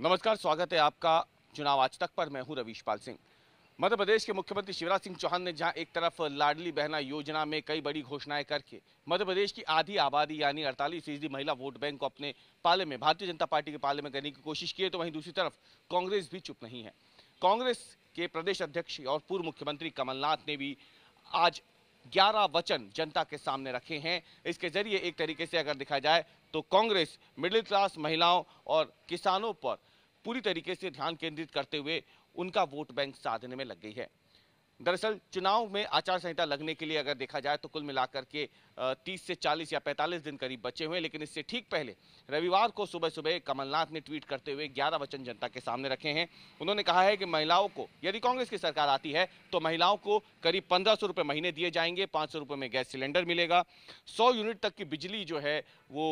नमस्कार स्वागत है आपका चुनाव आज तक पर मैं हूं पाल सिंह मध्य प्रदेश के मुख्यमंत्री शिवराज सिंह चौहान ने जहां एक तरफ लाडली बहना योजना में कई बड़ी घोषणाएं करके मध्य प्रदेश की आधी आबादी यानी अड़तालीस फीसदी महिला वोट बैंक को अपने पाले में भारतीय जनता पार्टी के पाले में करने की कोशिश की है तो वहीं दूसरी तरफ कांग्रेस भी चुप नहीं है कांग्रेस के प्रदेश अध्यक्ष और पूर्व मुख्यमंत्री कमलनाथ ने भी आज ग्यारह वचन जनता के सामने रखे हैं इसके जरिए एक तरीके से अगर देखा जाए तो कांग्रेस मिडिल क्लास महिलाओं और किसानों पर पूरी तरीके से ध्यान केंद्रित करते हुए उनका वोट बैंक साधने में लग गई है दरअसल चुनाव में आचार संहिता लगने के लिए अगर देखा जाए तो कुल मिलाकर के 30 से 40 या 45 दिन करीब बचे हुए लेकिन इससे ठीक पहले रविवार को सुबह सुबह कमलनाथ ने ट्वीट करते हुए 11 वचन जनता के सामने रखे हैं उन्होंने कहा है कि महिलाओं को यदि कांग्रेस की सरकार आती है तो महिलाओं को करीब पंद्रह सौ महीने दिए जाएंगे पाँच सौ में गैस सिलेंडर मिलेगा सौ यूनिट तक की बिजली जो है वो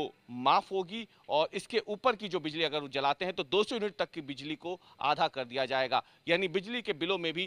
माफ़ होगी और इसके ऊपर की जो बिजली अगर वो जलाते हैं तो 200 यूनिट तक की बिजली को आधा कर दिया जाएगा यानी बिजली के बिलों में भी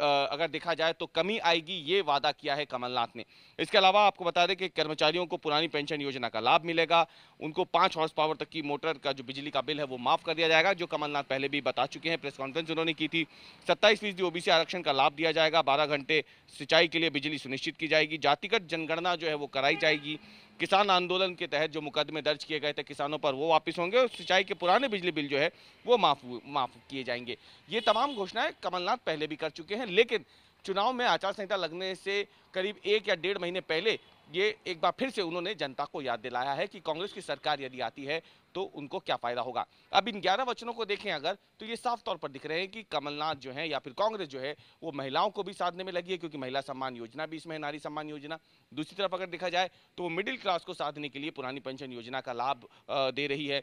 अगर देखा जाए तो कमी आएगी ये वादा किया है कमलनाथ ने इसके अलावा आपको बता दें कि कर्मचारियों को पुरानी पेंशन योजना का लाभ मिलेगा उनको पाँच हॉर्स पावर तक की मोटर का जो बिजली का बिल है वो माफ़ कर दिया जाएगा जो कमलनाथ पहले भी बता चुके हैं प्रेस कॉन्फ्रेंस उन्होंने की थी सत्ताईस फीसदी ओबीसी आरक्षण का लाभ दिया जाएगा बारह घंटे सिंचाई के लिए बिजली सुनिश्चित की जाएगी जातिगत जनगणना जो है वो कराई जाएगी किसान आंदोलन के तहत जो मुकदमे दर्ज किए गए थे किसानों पर वो वापस होंगे और सिंचाई के पुराने बिजली बिल जो है वो माफ माफ किए जाएंगे ये तमाम घोषणाएं कमलनाथ पहले भी कर चुके हैं लेकिन चुनाव में आचार संहिता लगने से करीब एक या डेढ़ महीने पहले ये एक बार फिर से उन्होंने जनता को याद दिलाया है कि कांग्रेस की सरकार यदि आती है तो उनको क्या फायदा होगा अब इन ग्यारह वचनों को देखें अगर तो ये साफ तौर पर दिख रहे हैं कि कमलनाथ जो है या फिर कांग्रेस जो है वो महिलाओं को भी साधने में लगी है क्योंकि महिला सम्मान योजना भी इसमें है नारी सम्मान योजना दूसरी तरफ अगर देखा जाए तो वो मिडिल क्लास को साधने के लिए पुरानी पेंशन योजना का लाभ दे रही है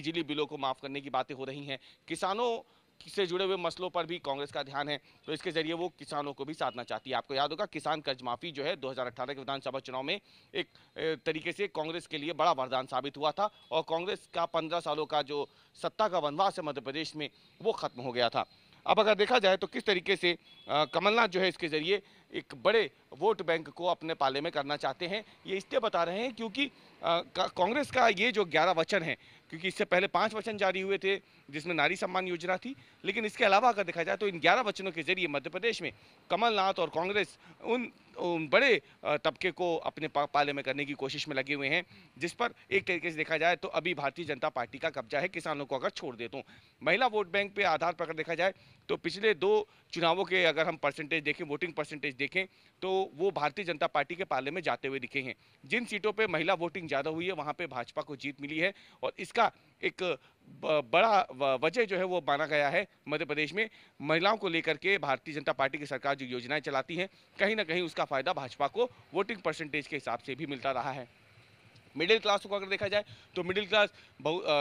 बिजली बिलों को माफ करने की बातें हो रही हैं किसानों से जुड़े हुए मसलों पर भी कांग्रेस का ध्यान है तो इसके जरिए वो किसानों को भी साधना चाहती है आपको याद होगा किसान कर्ज माफी जो है 2018 के विधानसभा चुनाव में एक तरीके से कांग्रेस के लिए बड़ा वरदान साबित हुआ था और कांग्रेस का पंद्रह सालों का जो सत्ता का वनवास है मध्य प्रदेश में वो खत्म हो गया था अब अगर देखा जाए तो किस तरीके से कमलनाथ जो है इसके जरिए एक बड़े वोट बैंक को अपने पाले में करना चाहते हैं ये इसलिए बता रहे हैं क्योंकि कांग्रेस का ये जो ग्यारह वचन है क्योंकि इससे पहले पाँच वचन जारी हुए थे जिसमें नारी सम्मान योजना थी लेकिन इसके अलावा अगर देखा जाए तो इन ग्यारह वचनों के जरिए मध्य प्रदेश में कमलनाथ और कांग्रेस उन, उन बड़े तबके को अपने पाले में करने की कोशिश में लगे हुए हैं जिस पर एक तरीके से देखा जाए तो अभी भारतीय जनता पार्टी का कब्जा है किसानों को अगर छोड़ दे तो महिला वोट बैंक पर आधार पर अगर देखा जाए तो पिछले दो चुनावों के अगर हम परसेंटेज देखें वोटिंग परसेंटेज देखें तो वो भारतीय जनता पार्टी के पाले में जाते हुए दिखे हैं जिन सीटों पर महिला वोटिंग ज़्यादा हुई है वहाँ पर भाजपा को जीत मिली है और इस इसका एक बड़ा वजह जो है वो माना गया है मध्य प्रदेश में महिलाओं को लेकर के भारतीय जनता पार्टी की सरकार जो योजनाएं चलाती हैं कहीं ना कहीं उसका फायदा भाजपा को वोटिंग परसेंटेज के हिसाब से भी मिलता रहा है मिडिल क्लास को अगर देखा जाए तो मिडिल क्लास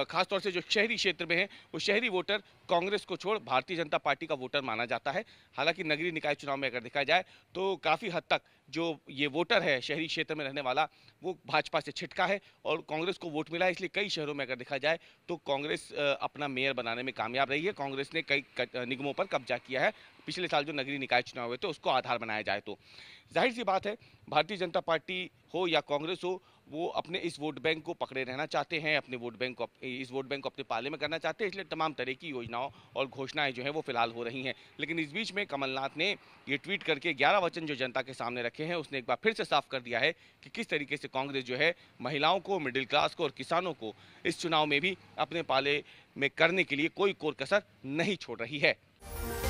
खासतौर से जो शहरी क्षेत्र में है वो शहरी वोटर कांग्रेस को छोड़ भारतीय जनता पार्टी का वोटर माना जाता है हालांकि नगरीय निकाय चुनाव में अगर देखा जाए तो काफ़ी हद तक जो ये वोटर है शहरी क्षेत्र में रहने वाला वो भाजपा से छिटका है और कांग्रेस को वोट मिला है इसलिए कई शहरों में अगर देखा जाए तो कांग्रेस अपना मेयर बनाने में कामयाब रही है कांग्रेस ने कई निगमों पर कब्जा किया है पिछले साल जो नगरीय निकाय चुनाव हुए थे उसको आधार बनाया जाए तो जाहिर सी बात है भारतीय जनता पार्टी हो या कांग्रेस हो वो अपने इस वोट बैंक को पकड़े रहना चाहते हैं अपने वोट बैंक को इस वोट बैंक को अपने पाले में करना चाहते हैं इसलिए तमाम तरह की योजनाओं और घोषणाएं जो हैं वो फिलहाल हो रही हैं लेकिन इस बीच में कमलनाथ ने ये ट्वीट करके ग्यारह वचन जो जनता के सामने रखे हैं उसने एक बार फिर से साफ कर दिया है कि किस तरीके से कांग्रेस जो है महिलाओं को मिडिल क्लास को और किसानों को इस चुनाव में भी अपने पाले में करने के लिए कोई कोर कसर नहीं छोड़ रही है